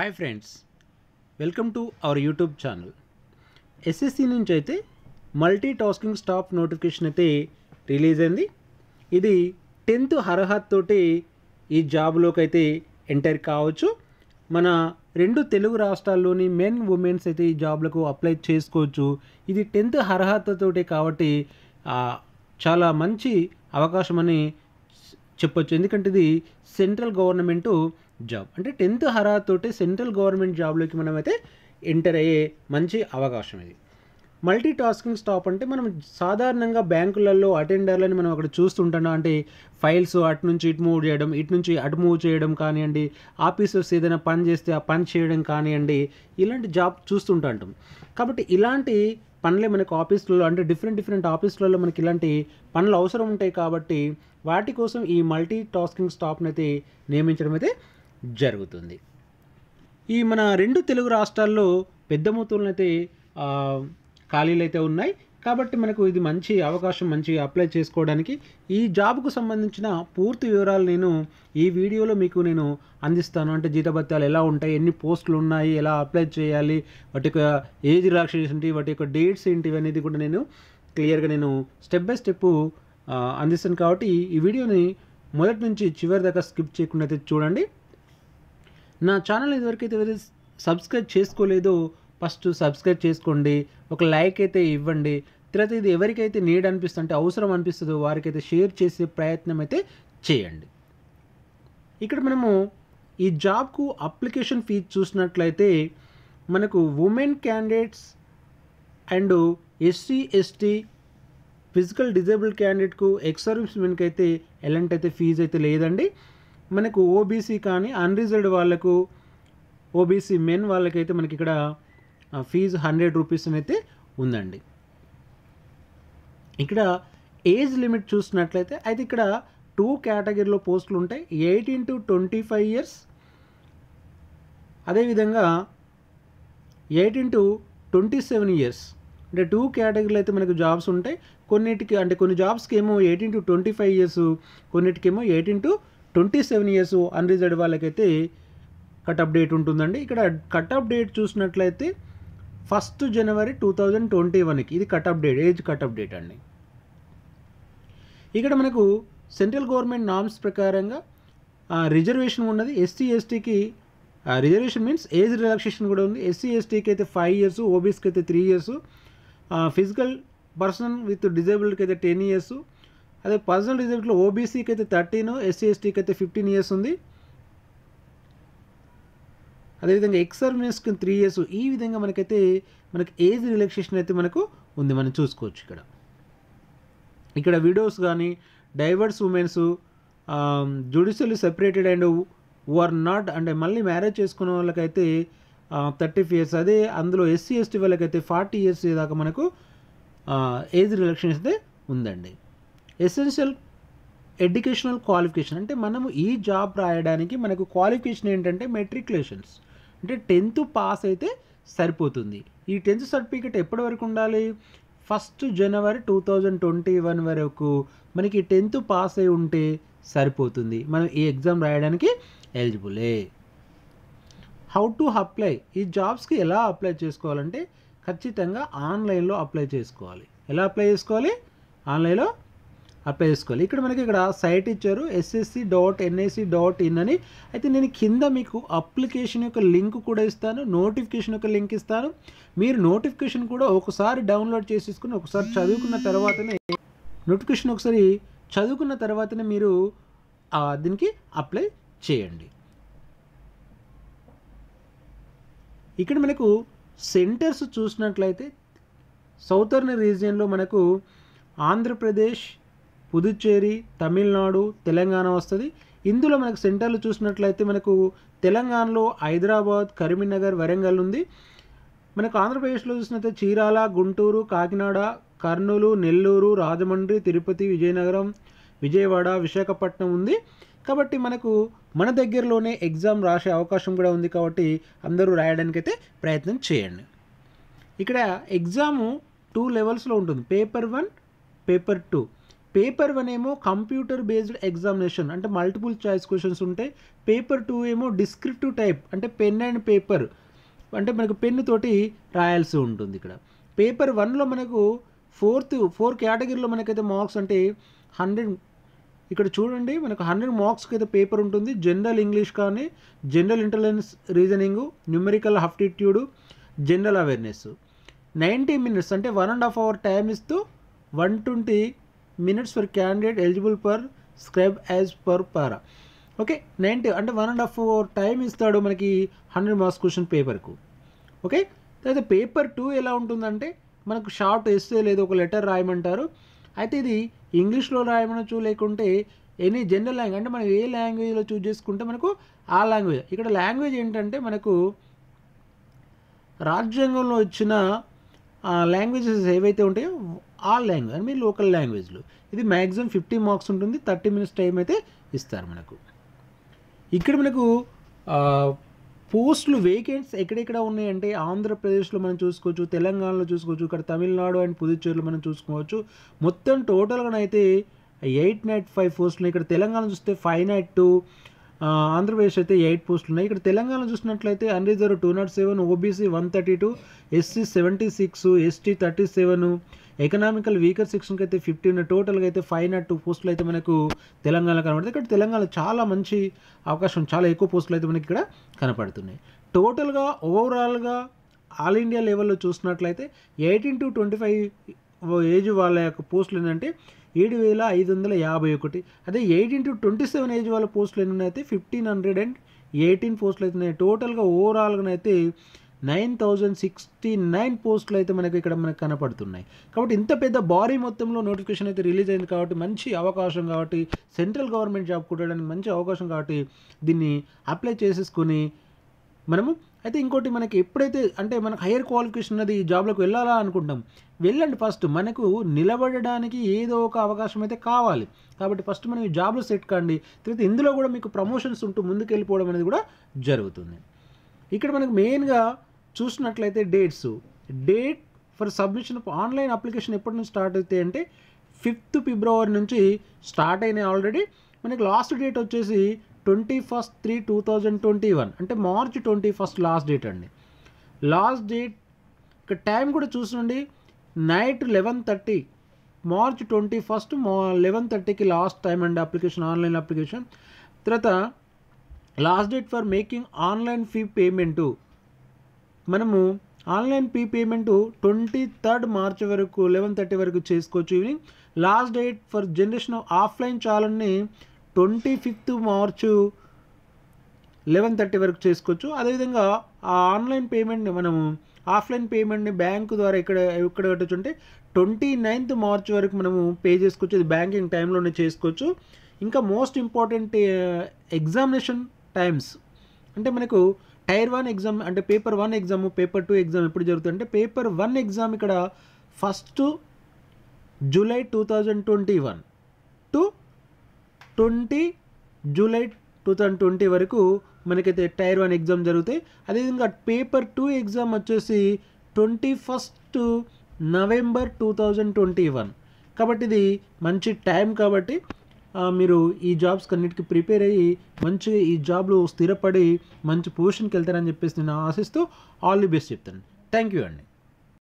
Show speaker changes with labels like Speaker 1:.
Speaker 1: hi friends welcome to our YouTube channel SSC నుంచి అయితే multi tasking staff notification అయితే release అయింది ఇది టెన్త్ అర్హత్ తోటి ఈ జాబ్లోకి అయితే ఎంటర్ కావచ్చు మన రెండు తెలుగు రాష్ట్రాల్లోని మెన్ ఉమెన్స్ అయితే ఈ జాబ్లకు అప్లై చేసుకోవచ్చు ఇది టెన్త్ అర్హతతోటి కాబట్టి చాలా మంచి అవకాశం అని చెప్పొచ్చు ఎందుకంటే ఇది సెంట్రల్ గవర్నమెంటు జాబ్ అంటే టెన్త్ హరా సెంట్రల్ గవర్నమెంట్ జాబ్లోకి మనమైతే ఎంటర్ అయ్యే మంచి అవకాశం ఇది మల్టీ టాస్కింగ్ స్టాప్ అంటే మనం సాధారణంగా బ్యాంకులలో అటెండర్లని మనం అక్కడ చూస్తుంటాం అంటే ఫైల్స్ అటు నుంచి ఇటు మూవ్ చేయడం ఇటు నుంచి అటు మూవ్ చేయడం కానివ్వండి ఆఫీసర్స్ ఏదైనా పని చేస్తే ఆ పని చేయడం కానివ్వండి ఇలాంటి జాబ్ చూస్తుంటాం కాబట్టి ఇలాంటి పనులే మనకు ఆఫీసులలో అంటే డిఫరెంట్ డిఫరెంట్ ఆఫీసులలో మనకి ఇలాంటి పనులు అవసరం ఉంటాయి కాబట్టి వాటి కోసం ఈ మల్టీ టాస్కింగ్ స్టాప్ని అయితే నియమించడం అయితే జరుగుతుంది ఈ మన రెండు తెలుగు రాష్ట్రాల్లో పెద్ద మొత్తంలో ఖాళీలు అయితే ఉన్నాయి కాబట్టి మనకు ఇది మంచి అవకాశం మంచి అప్లై చేసుకోవడానికి ఈ జాబ్కు సంబంధించిన పూర్తి వివరాలు నేను ఈ వీడియోలో మీకు నేను అందిస్తాను అంటే జీతభత్యాలు ఎలా ఉంటాయి ఎన్ని పోస్టులు ఉన్నాయి ఎలా అప్లై చేయాలి వాటి యొక్క ఏజ్ రిలాక్సేషన్ ఏంటి వాటి యొక్క డేట్స్ ఏంటివి అనేది కూడా నేను క్లియర్గా నేను స్టెప్ బై స్టెప్ అందిస్తాను కాబట్టి ఈ వీడియోని మొదటి నుంచి చివరి దాకా స్కిప్ చేయకుండా అయితే చూడండి నా ఛానల్ ఇదివరకైతే ఎవరైతే సబ్స్క్రైబ్ చేసుకోలేదో ఫస్ట్ సబ్స్క్రైబ్ చేసుకోండి ఒక లైక్ అయితే ఇవ్వండి తర్వాత ఇది ఎవరికైతే నీడ్ అంటే అవసరం అనిపిస్తుందో వారికైతే షేర్ చేసే ప్రయత్నం అయితే చేయండి ఇక్కడ మనము ఈ జాబ్కు అప్లికేషన్ ఫీజ్ చూసినట్లయితే మనకు women candidates and SC ST physical disabled క్యాండిడేట్కు ఎక్స్ సర్వీస్ మెన్కి అయితే ఎలాంటి అయితే ఫీజు అయితే లేదండి మనకు ఓబీసీ కానీ అన్రిజర్వ్డ్ వాళ్ళకు ఓబీసీ మెన్ వాళ్ళకైతే మనకి ఇక్కడ ఫీజు హండ్రెడ్ రూపీస్ అయితే ఉందండి ఇక్కడ ఏజ్ లిమిట్ చూసినట్లయితే అయితే ఇక్కడ టూ కేటగిరీలో పోస్టులు ఉంటాయి eighteen to twenty five years అదేవిధంగా eighteen to twenty seven years అంటే టూ కేటగిరీలు అయితే మనకు జాబ్స్ ఉంటాయి కొన్నిటికి అంటే కొన్ని జాబ్స్కి ఏమో eighteen to twenty five years కొన్నిటికేమో eighteen to twenty seven years unreserved వాళ్ళకైతే కట్అప్ డేట్ ఉంటుందండి ఇక్కడ కట్అప్ డేట్ చూసినట్లయితే first January two thousand twenty వన్కి ఇది cutoff date age cutoff date అండి ఇక్కడ మనకు సెంట్రల్ గవర్నమెంట్ నామ్స్ ప్రకారంగా రిజర్వేషన్ ఉన్నది ఎస్సీ ఎస్టీకి రిజర్వేషన్ మీన్స్ ఏజ్ రిలాక్సేషన్ కూడా ఉంది ఎస్సీ ఎస్టీకి అయితే ఫైవ్ ఇయర్స్ ఓబీసీకి అయితే three years physical person with డిజేబుల్డ్కి అయితే టెన్ ఇయర్స్ అదే పర్సనల్ రిజల్ట్లో ఓబీసీకి అయితే థర్టీన్ ఎస్సీ ఎస్టీకి అయితే ఫిఫ్టీన్ ఇయర్స్ ఉంది అదేవిధంగా ఎక్స్ త్రీ ఇయర్స్ ఈ విధంగా మనకైతే మనకి ఏజ్ రిలాక్సేషన్ అయితే మనకు ఉంది మనం చూసుకోవచ్చు ఇక్కడ ఇక్కడ విడోస్ కానీ divorce womens judicially separated and are not అంటే మళ్ళీ మ్యారేజ్ చేసుకున్న వాళ్ళకైతే థర్టీ ఫైవ్ ఇయర్స్ అదే అందులో ఎస్సీ ఎస్టీ వాళ్ళకైతే ఫార్టీ ఇయర్స్ దాకా మనకు ఏజ్ రిలాక్సేషన్ అయితే ఉందండి ఎసెన్షియల్ ఎడ్యుకేషనల్ క్వాలిఫికేషన్ అంటే మనము ఈ జాబ్ రాయడానికి మనకు క్వాలిఫికేషన్ ఏంటంటే మెట్రికులేషన్స్ అంటే టెన్త్ పాస్ అయితే సరిపోతుంది ఈ టెన్త్ సర్టిఫికేట్ ఎప్పటి వరకు ఉండాలి first January two thousand twenty one వరకు మనకి టెన్త్ పాస్ అయి ఉంటే సరిపోతుంది మనం ఈ ఎగ్జామ్ రాయడానికి ఎలిజిబులే హౌ టు అప్లై ఈ జాబ్స్కి ఎలా అప్లై చేసుకోవాలంటే ఖచ్చితంగా ఆన్లైన్లో అప్లై చేసుకోవాలి ఎలా అప్లై చేసుకోవాలి ఆన్లైన్లో అప్లై చేసుకోవాలి ఇక్కడ మనకి ఇక్కడ సైట్ ఇచ్చారు SSC dot NIC dot in అని అయితే నేను కింద మీకు అప్లికేషన్ యొక్క లింక్ కూడా ఇస్తాను నోటిఫికేషన్ యొక్క లింక్ ఇస్తాను మీరు నోటిఫికేషన్ కూడా ఒకసారి డౌన్లోడ్ చేసేసుకుని ఒకసారి చదువుకున్న తర్వాతనే నోటిఫికేషన్ ఒకసారి చదువుకున్న తర్వాతనే మీరు దీనికి అప్లై చేయండి ఇక్కడ మనకు సెంటర్స్ చూసినట్లయితే సౌతర్న్ రీజియన్లో మనకు ఆంధ్రప్రదేశ్ పుదుచ్చేరి తమిళనాడు తెలంగాణ వస్తుంది ఇందులో మనకు సెంటర్లు చూసినట్లయితే మనకు తెలంగాణలో హైదరాబాద్ కరీంనగర్ వరంగల్ ఉంది మనకు ఆంధ్రప్రదేశ్లో చూసినట్లయితే చీరాల గుంటూరు కాకినాడ కర్నూలు నెల్లూరు రాజమండ్రి తిరుపతి విజయనగరం విజయవాడ విశాఖపట్నం ఉంది కాబట్టి మనకు మన దగ్గరలోనే ఎగ్జామ్ రాసే అవకాశం కూడా ఉంది కాబట్టి అందరూ రాయడానికి అయితే ప్రయత్నం చేయండి ఇక్కడ ఎగ్జాము టూ లెవెల్స్లో ఉంటుంది paper one paper two paper one ఏమో కంప్యూటర్ బేస్డ్ ఎగ్జామినేషన్ అంటే మల్టిపుల్ చాయిస్ క్వశ్చన్స్ ఉంటాయి పేపర్ టూ ఏమో డిస్క్రిప్టివ్ టైప్ అంటే పెన్ అండ్ పేపర్ అంటే మనకు పెన్ను తోటి రాయాల్సి ఉంటుంది ఇక్కడ పేపర్ వన్లో మనకు ఫోర్త్ ఫోర్ కేటగిరీలో మనకైతే మార్క్స్ అంటే హండ్రెడ్ ఇక్కడ చూడండి మనకు హండ్రెడ్ మార్క్స్కి అయితే పేపర్ ఉంటుంది జనరల్ ఇంగ్లీష్ కానీ general intelligence reasoning numerical aptitude general awareness ninety minutes అంటే one and half hour time ఇస్తూ one twenty minutes for candidate eligible per scribe as per para okay ninety అంటే one and half hour time ఇస్తాడు మనకి hundred marks question పేపర్కు okay తర్వాత paper two ఎలా ఉంటుందంటే మనకు షార్ట్ ఎస్సే లేదు ఒక లెటర్ రాయమంటారు అయితే ఇది ఇంగ్లీష్లో రాయమనొచ్చు లేకుంటే ఎనీ జనరల్ లాంగ్వేజ్ అంటే మనం ఏ లాంగ్వేజ్లో చూజ్ చేసుకుంటే మనకు ఆ లాంగ్వేజ్ ఇక్కడ లాంగ్వేజ్ ఏంటంటే మనకు రాజ్యాంగంలో వచ్చిన లాంగ్వేజెస్ ఏవైతే ఉంటాయో ఆల్ లాంగ్వేజ్ అంటే మీ లోకల్ లాంగ్వేజ్లో ఇది మ్యాక్సిమం ఫిఫ్టీ మార్క్స్ ఉంటుంది థర్టీ మినిట్స్ టైం అయితే ఇస్తారు మనకు ఇక్కడ మనకు పోస్టులు వేకెంట్స్ ఎక్కడెక్కడ ఉన్నాయంటే ఆంధ్రప్రదేశ్లో మనం చూసుకోవచ్చు తెలంగాణలో చూసుకోవచ్చు ఇక్కడ తమిళనాడు అండ్ పుదుచ్చేరిలో మనం చూసుకోవచ్చు మొత్తం టోటల్గానైతే ఎయిట్ నైట్ ఫైవ్ పోస్టులు ఇక్కడ తెలంగాణ చూస్తే ఫైవ్ నైట్ టూ ఆంధ్రప్రదేశ్ అయితే ఎయిట్ పోస్టులు ఉన్నాయి ఇక్కడ తెలంగాణ చూసినట్లయితే unreserved two nought seven OBC one thirty two SC seventy six ST thirty seven economical weaker సెక్షన్కి అయితే ఫిఫ్టీన్ టోటల్గా అయితే ఫైవ్ నాట్ టూ పోస్టులు అయితే మనకు తెలంగాణ కనబడుతుంది ఇక్కడ తెలంగాణ చాలా మంచి అవకాశం చాలా ఎక్కువ పోస్టులు అయితే మనకి ఇక్కడ కనపడుతున్నాయి టోటల్గా ఓవరాల్గా ఆల్ ఇండియా లెవెల్లో చూసినట్లయితే eighteen to twenty five age వాళ్ళ యొక్క పోస్టులు ఏంటంటే ఏడు వేల ఐదు వందల యాభై ఒకటి అదే eighteen to twenty seven age వాళ్ళ పోస్టులు ఏంటంటే ఫిఫ్టీన్ హండ్రెడ్ అండ్ ఎయిటీన్ పోస్టులు అయితే టోటల్గా ఓవరాల్గానైతే నైన్ థౌజండ్ సిక్స్టీ నైన్ పోస్టులు అయితే మనకి ఇక్కడ మనకు కనపడుతున్నాయి కాబట్టి ఇంత పెద్ద భారీ మొత్తంలో నోటిఫికేషన్ అయితే రిలీజ్ అయింది కాబట్టి మంచి అవకాశం కాబట్టి సెంట్రల్ గవర్నమెంట్ జాబ్ కుట్టడానికి మంచి అవకాశం కాబట్టి దీన్ని అప్లై చేసేసుకుని మనము అయితే ఇంకోటి మనకి ఎప్పుడైతే అంటే మనకు హైయర్ క్వాలిఫికేషన్ ఉన్నది ఈ జాబ్లకు వెళ్ళాలా అనుకుంటాం వెళ్ళండి ఫస్ట్ మనకు నిలబడడానికి ఏదో ఒక అవకాశం అయితే కావాలి కాబట్టి ఫస్ట్ మనం ఈ జాబ్లో సెట్ కండి తర్వాత ఇందులో కూడా మీకు ప్రమోషన్స్ ఉంటూ ముందుకు వెళ్ళిపోవడం అనేది కూడా జరుగుతుంది ఇక్కడ మనకు మెయిన్గా చూసినట్లయితే dates date for submission online application ఎప్పటి నుంచి స్టార్ట్ అవుతాయి అంటే ఫిఫ్త్ ఫిబ్రవరి నుంచి స్టార్ట్ అయినాయి ఆల్రెడీ మనకి లాస్ట్ డేట్ వచ్చేసి twenty first three two thousand twenty one అంటే March twenty first last date అండి లాస్ట్ డేట్ ఇక టైం కూడా చూసినండి night eleven thirty March twenty first మా లెవెన్ థర్టీకి లాస్ట్ టైం అండి అప్లికేషన్ ఆన్లైన్ అప్లికేషన్ తర్వాత last date for making online fee payment మనము online fee payment twenty third March వరకు లెవెన్ థర్టీ వరకు చేసుకోవచ్చు evening last date for generation of offline చాలని twenty fifth March eleven thirty వరకు చేసుకోవచ్చు అదేవిధంగా ఆ ఆన్లైన్ పేమెంట్ని మనము ఆఫ్లైన్ పేమెంట్ని బ్యాంకు ద్వారా ఇక్కడ ఇక్కడ కట్టచ్చు అంటే ట్వంటీ నైన్త్ మార్చ్ వరకు మనము పే చేసుకోవచ్చు ఇది బ్యాంకింగ్ టైంలోనే చేసుకోవచ్చు ఇంకా మోస్ట్ ఇంపార్టెంట్ ఎగ్జామినేషన్ టైమ్స్ అంటే మనకు టైర్ వన్ ఎగ్జామ్ అంటే paper one exam paper two exam ఎప్పుడు జరుగుతుంది అంటే పేపర్ వన్ ఎగ్జామ్ ఇక్కడ first July two thousand twenty one to twenty July two thousand twenty వరకు మనకైతే టైర్ వన్ ఎగ్జామ్ జరుగుతాయి అదేవిధంగా పేపర్ టూ ఎగ్జామ్ వచ్చేసి twenty first November two thousand twenty one కాబట్టి ఇది మంచి టైం కాబట్టి మీరు ఈ జాబ్స్కి అన్నిటికీ ప్రిపేర్ అయ్యి మంచిగా ఈ జాబ్లో స్థిరపడి మంచి పొజిషన్కి వెళ్తారని చెప్పేసి నేను ఆశిస్తూ ఆల్ ది బెస్ట్ చెప్తాను థ్యాంక్ యూ అండి